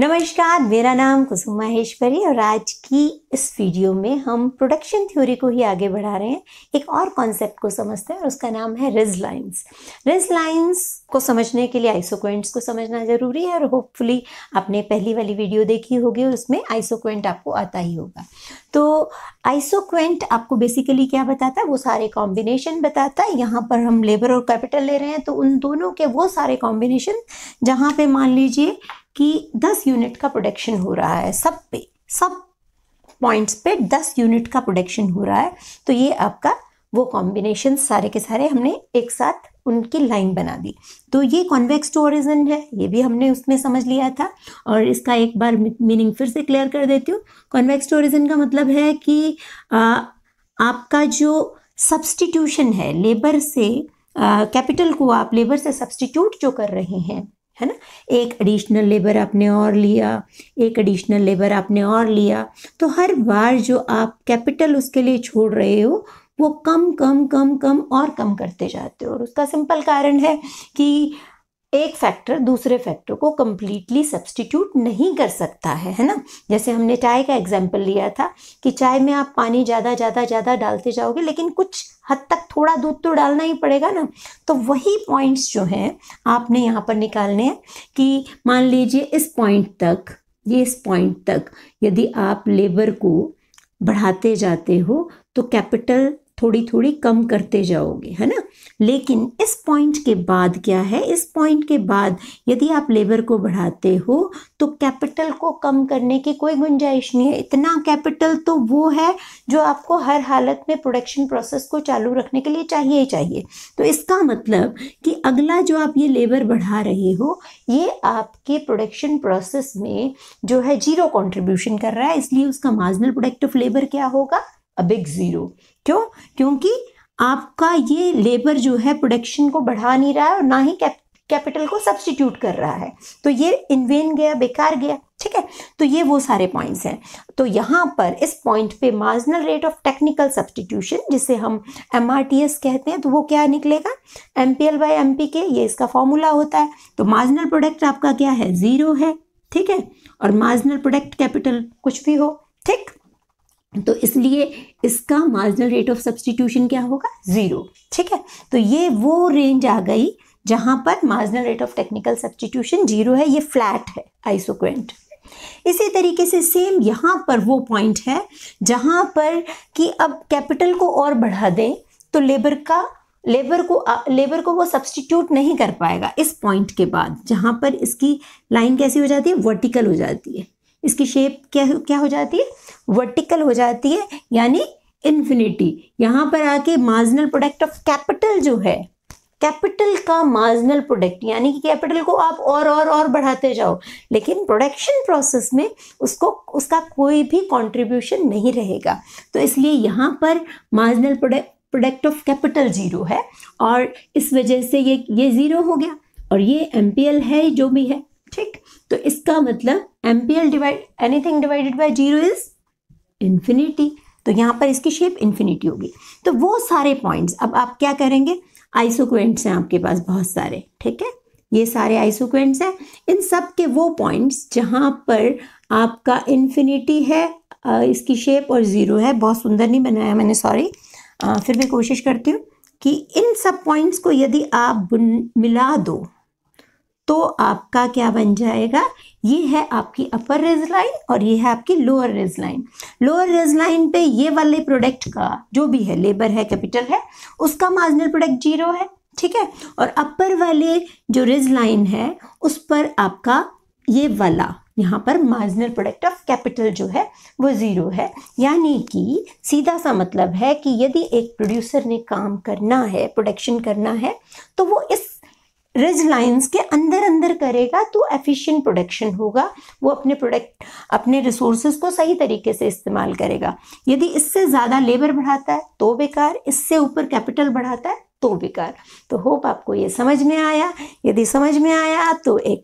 नमस्कार मेरा नाम कुसुम माहेश्वरी और आज की इस वीडियो में हम प्रोडक्शन थ्योरी को ही आगे बढ़ा रहे हैं एक और कॉन्सेप्ट को समझते हैं और उसका नाम है रिज लाइन्स रिज लाइन्स को समझने के लिए आइसोक्वेंट्स को समझना ज़रूरी है और होपफुली आपने पहली वाली वीडियो देखी होगी और उसमें आइसोक्वेंट आपको आता ही होगा तो आइसोक्वेंट आपको बेसिकली क्या बताता है वो सारे कॉम्बिनेशन बताता है यहाँ पर हम लेबर और कैपिटल ले रहे हैं तो उन दोनों के वो सारे कॉम्बिनेशन जहाँ पे मान लीजिए कि 10 यूनिट का प्रोडक्शन हो रहा है सब पे सब पॉइंट्स पे 10 यूनिट का प्रोडक्शन हो रहा है तो ये आपका वो कॉम्बिनेशन सारे के सारे हमने एक साथ उनकी लाइन बना दी तो ये कॉन्वेक्स टू ओरिजन है ये भी हमने उसमें समझ लिया था और इसका एक बार मीनिंग फिर से क्लियर कर देती हूँ कॉन्वेक्स टू ओरिजन का मतलब है कि आ, आपका जो सब्सटीट्यूशन है लेबर से कैपिटल को आप लेबर से सब्सटीट्यूट जो कर रहे हैं है ना एक एडिशनल लेबर आपने और लिया एक एडिशनल लेबर आपने और लिया तो हर बार जो आप कैपिटल उसके लिए छोड़ रहे हो वो कम कम कम कम और कम करते जाते हो और उसका सिंपल कारण है कि एक फैक्टर दूसरे फैक्टर को कम्प्लीटली सब्सटीट्यूट नहीं कर सकता है है ना जैसे हमने चाय का एग्जाम्पल लिया था कि चाय में आप पानी ज़्यादा ज़्यादा ज़्यादा डालते जाओगे लेकिन कुछ हद तक थोड़ा दूध तो डालना ही पड़ेगा ना तो वही पॉइंट्स जो हैं आपने यहाँ पर निकालने हैं कि मान लीजिए इस पॉइंट तक ये इस पॉइंट तक यदि आप लेबर को बढ़ाते जाते हो तो कैपिटल थोड़ी थोड़ी कम करते जाओगे है ना लेकिन इस पॉइंट के बाद क्या है इस पॉइंट के बाद यदि आप लेबर को बढ़ाते हो तो कैपिटल को कम करने की कोई गुंजाइश नहीं है इतना कैपिटल तो वो है जो आपको हर हालत में प्रोडक्शन प्रोसेस को चालू रखने के लिए चाहिए ही चाहिए तो इसका मतलब कि अगला जो आप ये लेबर बढ़ा रहे हो ये आपके प्रोडक्शन प्रोसेस में जो है जीरो कॉन्ट्रीब्यूशन कर रहा है इसलिए उसका मार्जिनल प्रोडक्ट ऑफ लेबर क्या होगा अ बिग ज़ीरो क्यों क्योंकि आपका ये लेबर जो है प्रोडक्शन को बढ़ा नहीं रहा है और ना ही कैपिटल को सब्सटीट्यूट कर रहा है तो ये इनवेन गया बेकार गया ठीक है तो ये वो सारे पॉइंट्स हैं तो यहाँ पर इस पॉइंट पे marginal rate of technical substitution जिसे हम एम कहते हैं तो वो क्या निकलेगा M P L by M P के ये इसका फॉर्मूला होता है तो मार्जिनल प्रोडक्ट आपका क्या है ज़ीरो है ठीक है और मार्जिनल प्रोडक्ट कैपिटल कुछ भी हो ठीक तो इसलिए इसका मार्जिनल रेट ऑफ सब्सटीट्यूशन क्या होगा ज़ीरो ठीक है तो ये वो रेंज आ गई जहाँ पर marginal rate of technical substitution zero है ये फ्लैट है आइसोक्वेंट इसी तरीके से सेम यहाँ पर वो पॉइंट है जहाँ पर कि अब कैपिटल को और बढ़ा दें तो लेबर का लेबर को लेबर को वो सब्सटीट्यूट नहीं कर पाएगा इस पॉइंट के बाद जहाँ पर इसकी लाइन कैसी हो जाती है वर्टिकल हो जाती है इसकी शेप क्या क्या हो जाती है वर्टिकल हो जाती है यानी इन्फिनिटी यहाँ पर आके मार्जिनल प्रोडक्ट ऑफ कैपिटल जो है कैपिटल का मार्जिनल प्रोडक्ट यानी कि कैपिटल को आप और और और बढ़ाते जाओ लेकिन प्रोडक्शन प्रोसेस में उसको उसका कोई भी कंट्रीब्यूशन नहीं रहेगा तो इसलिए यहाँ पर marginal product product of capital zero है और इस वजह से ये ये ज़ीरो हो गया और ये एम है जो भी है ठीक तो इसका मतलब L divide anything divided by zero is infinity तो यहाँ पर इसकी शेप इन्फिनिटी होगी तो वो सारे पॉइंट्स अब आप क्या करेंगे आइसोक्वेंट्स हैं आपके पास बहुत सारे ठीक है ये सारे आइसोक्वेंट्स हैं इन सब के वो पॉइंट्स जहाँ पर आपका इन्फिनिटी है इसकी शेप और ज़ीरो है बहुत सुंदर नहीं बनाया मैंने सॉरी फिर भी कोशिश करती हूँ कि इन सब पॉइंट्स को यदि आप मिला दो तो आपका क्या बन जाएगा ये है आपकी अपर रेज लाइन और ये है आपकी lower ridge line lower ridge line पे ये वाले प्रोडक्ट का जो भी है लेबर है कैपिटल है उसका मार्जिनल प्रोडक्ट जीरो है ठीक है और अपर वाले जो रेज लाइन है उस पर आपका ये वाला यहाँ पर मार्जिनल प्रोडक्ट ऑफ कैपिटल जो है वो ज़ीरो है यानी कि सीधा सा मतलब है कि यदि एक प्रोड्यूसर ने काम करना है प्रोडक्शन करना है तो वो इस रिज लाइंस के अंदर अंदर करेगा तो एफिशिएंट प्रोडक्शन होगा वो अपने प्रोडक्ट अपने रिसोर्सेज को सही तरीके से इस्तेमाल करेगा यदि इससे ज़्यादा लेबर बढ़ाता है तो बेकार इससे ऊपर कैपिटल बढ़ाता है तो बेकार तो होप आपको ये समझ में आया यदि समझ में आया तो एक